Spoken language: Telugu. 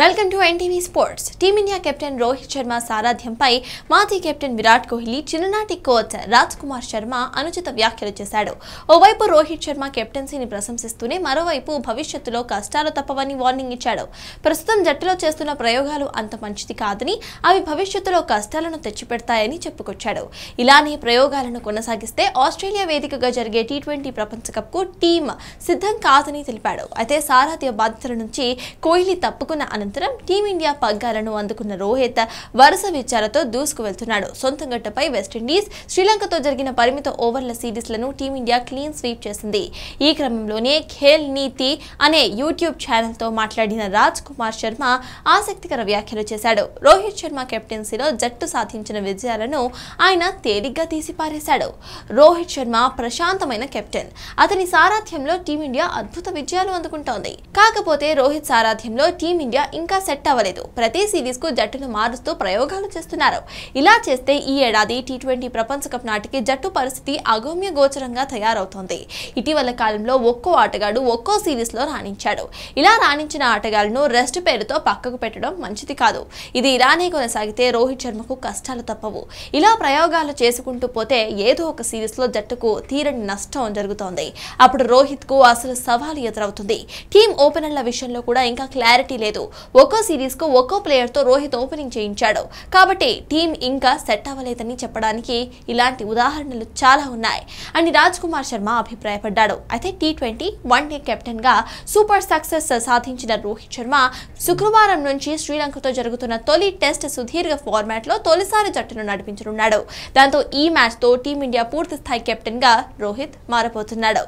welcome to NTV sports team India captain Rohit Sharma సారథ్యంపై మాజీ కెప్టెన్ విరాట్ కోహ్లీ చిన్ననాటి కోచ్ రాజ్ కుమార్ శర్మ అనుచిత వ్యాఖ్యలు చేశాడు ఓవైపు రోహిత్ శర్మ కెప్టెన్సీని ప్రశంసిస్తూనే మరోవైపు భవిష్యత్తులో కష్టాలు తప్పవని వార్నింగ్ ఇచ్చాడు ప్రస్తుతం జట్టులో చేస్తున్న ప్రయోగాలు అంత మంచిది కాదని అవి భవిష్యత్తులో కష్టాలను తెచ్చిపెడతాయని చెప్పుకొచ్చాడు ఇలానే ప్రయోగాలను కొనసాగిస్తే ఆస్ట్రేలియా వేదికగా జరిగే టీ ట్వంటీ ప్రపంచ కప్కు టీం సిద్ధం కాదని తెలిపాడు అయితే సారథ్య బాధ్యతల నుంచి కోహ్లీ తప్పుకున్న అనంతరం టీమిండియా పగ్గాలను అందుకున్న రోహిత్ వరుస విచారతో దూసుకు వెళ్తున్నాడు సొంత గట్టపై వెస్టిండీస్ శ్రీలంకతో జరిగిన పరిమిత ఓవర్ల సిరీస్లను టీమిండియా క్లీన్ స్వీప్ చేసింది ఈ క్రమంలోనే ఖేల్ నీతి అనే యూట్యూబ్ ఛానల్తో మాట్లాడిన రాజ్ కుమార్ శర్మ ఆసక్తికర వ్యాఖ్యలు చేశాడు రోహిత్ శర్మ కెప్టెన్సీలో జట్టు సాధించిన విజయాలను ఆయన తేలిగ్గా తీసిపారేశాడు రోహిత్ శర్మ ప్రశాంతమైన కెప్టెన్ అతని సారథ్యంలో టీమిండియా అద్భుత విజయాలు అందుకుంటోంది కాకపోతే రోహిత్ సారథ్యంలో టీమిండియా ఇంకా సెట్ అవ్వలేదు ప్రతి సిరీస్కు జట్టును మారుస్తూ ప్రయోగాలు చేస్తున్నారు ఇలా చేస్తే ఈ ఏడాది టీ ట్వంటీ ప్రపంచ కప్ నాటికి జట్టు పరిస్థితి అగమ్య గోచరంగా తయారవుతోంది ఇటీవల కాలంలో ఒక్కో ఆటగాడు ఒక్కో సిరీస్లో రాణించాడు ఇలా రాణించిన ఆటగాళ్లను రెస్ట్ పేరుతో పక్కకు పెట్టడం మంచిది కాదు ఇది ఇలానే కొనసాగితే రోహిత్ శర్మకు కష్టాలు తప్పవు ఇలా ప్రయోగాలు చేసుకుంటూ పోతే ఏదో ఒక సిరీస్లో జట్టుకు తీరని నష్టం జరుగుతోంది అప్పుడు రోహిత్కు అసలు సవాలు ఎదురవుతుంది టీం ఓపెనర్ల విషయంలో కూడా ఇంకా క్లారిటీ లేదు ఒక్కో సిరీస్ కు ఒక్కో ప్లేయర్తో రోహిత్ ఓపెనింగ్ చేయించాడు కాబట్టి టీం ఇంకా సెట్ అవ్వలేదని చెప్పడానికి ఇలాంటి ఉదాహరణలు చాలా ఉన్నాయి అని రాజ్ కుమార్ శర్మ అభిప్రాయపడ్డాడు అయితే T twenty one day captain గా సూపర్ సక్సెస్ సాధించిన రోహిత్ శర్మ శుక్రవారం నుంచి శ్రీలంకతో జరుగుతున్న తొలి టెస్ట్ సుదీర్ఘ ఫార్మాట్లో తొలిసారి జట్టును నడిపించనున్నాడు దాంతో ఈ మ్యాచ్తో టీమిండియా పూర్తి స్థాయి కెప్టెన్ గా రోహిత్ మారబోతున్నాడు